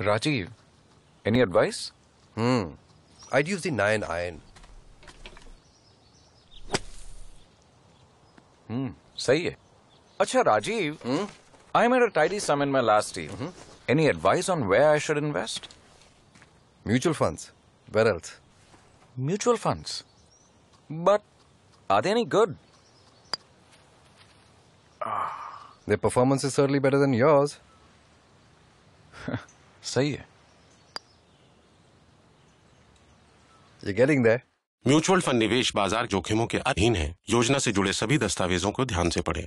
Rajiv, any advice? Hmm. I'd use the nine iron. Hmm. सही है Rajiv. Hmm. I made a tidy sum in my last deal. Mm-hmm. Any advice on where I should invest? Mutual funds. Where else? Mutual funds. But are they any good? Ah. Their performance is certainly better than yours. सही है ये getting there mutual fund निवेश बाजार जोखिमों के अधीन है योजना से जुड़े सभी दस्तावेजों को ध्यान से पढ़ें